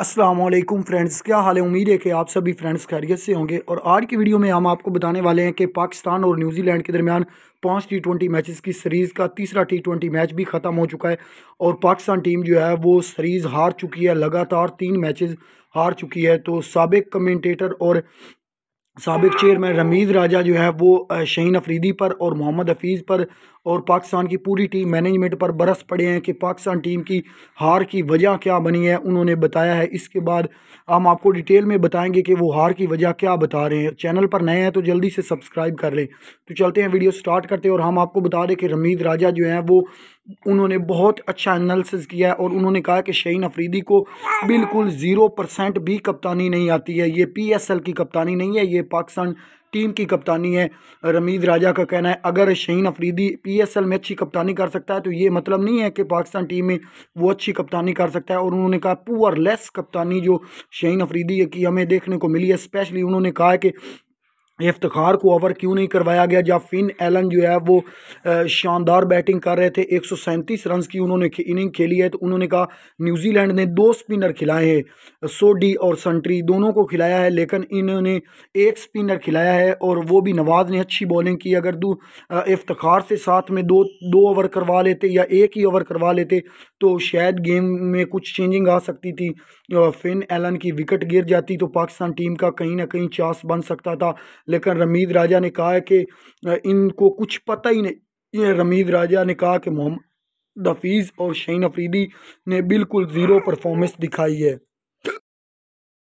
Aslam friends क्या हाल है उम्मीद है कि आप सभी फ्रेंड्स खैरियत से होंगे और आज की वीडियो में हम आपको बताने वाले हैं कि पाकिस्तान और न्यूजीलैंड के दरमियान पांच टी ट्वेंटी मैचेस की सीरीज़ का तीसरा टी ट्वेंटी मैच भी ख़त्म हो चुका है और पाकिस्तान टीम जो है वो सीरीज़ हार चुकी है लगातार तीन मैचेस हार चुकी है तो सबक कमेंटेटर और सबक चेयरमैन रमीज़ राजा जो है वो शहीन अफरीदी पर और मोहम्मद हफीज़ पर और पाकिस्तान की पूरी टीम मैनेजमेंट पर बरस पड़े हैं कि पाकिस्तान टीम की हार की वजह क्या बनी है उन्होंने बताया है इसके बाद हम आपको डिटेल में बताएंगे कि वो हार की वजह क्या बता रहे हैं चैनल पर नए हैं तो जल्दी से सब्सक्राइब कर लें तो चलते हैं वीडियो स्टार्ट करते हैं और हम आपको बता दें कि रमीज़ राजा जो हैं वो उन्होंने बहुत अच्छा एनालिसिस किया और उन्होंने कहा कि शहीन अफरीदी को बिल्कुल ज़ीरो परसेंट भी कप्तानी नहीं आती है ये पीएसएल की कप्तानी नहीं है ये पाकिस्तान टीम की कप्तानी है रमीद राजा का कहना है अगर शहीन अफरीदी पीएसएल में अच्छी कप्तानी कर सकता है तो ये मतलब नहीं है कि पाकिस्तान टीम में वो अच्छी कप्तानी कर सकता है और उन्होंने कहा पुअर लेस कप्तानी जो शहीन अफरीदी की हमें देखने को मिली है स्पेशली उन्होंने कहा है कि इफ्तार को ओवर क्यों नहीं करवाया गया जब फिन एलन जो है वो शानदार बैटिंग कर रहे थे एक सौ सैंतीस रन की उन्होंने इनिंग खेली है तो उन्होंने कहा न्यूजीलैंड ने दो स्पिनर खिलाए हैं सोडी और सन्ट्री दोनों को खिलाया है लेकिन इन्होंने एक स्पिनर खिलाया है और वो भी नवाज़ ने अच्छी बॉलिंग की अगर दो इफ्तार से साथ में दो दो ओवर करवा लेते या एक ही ओवर करवा लेते तो शायद गेम में कुछ चेंजिंग आ सकती थी फिन एलन की विकेट गिर जाती तो पाकिस्तान टीम का कहीं ना कहीं चांस बन सकता था लेकिन रमीद राजा ने कहा है कि इनको कुछ पता ही नहीं ये रमीद राजा ने कहा कि मोहम्मद हफीज़ और शहीन अफरीदी ने बिल्कुल ज़ीरो परफॉर्मेंस दिखाई है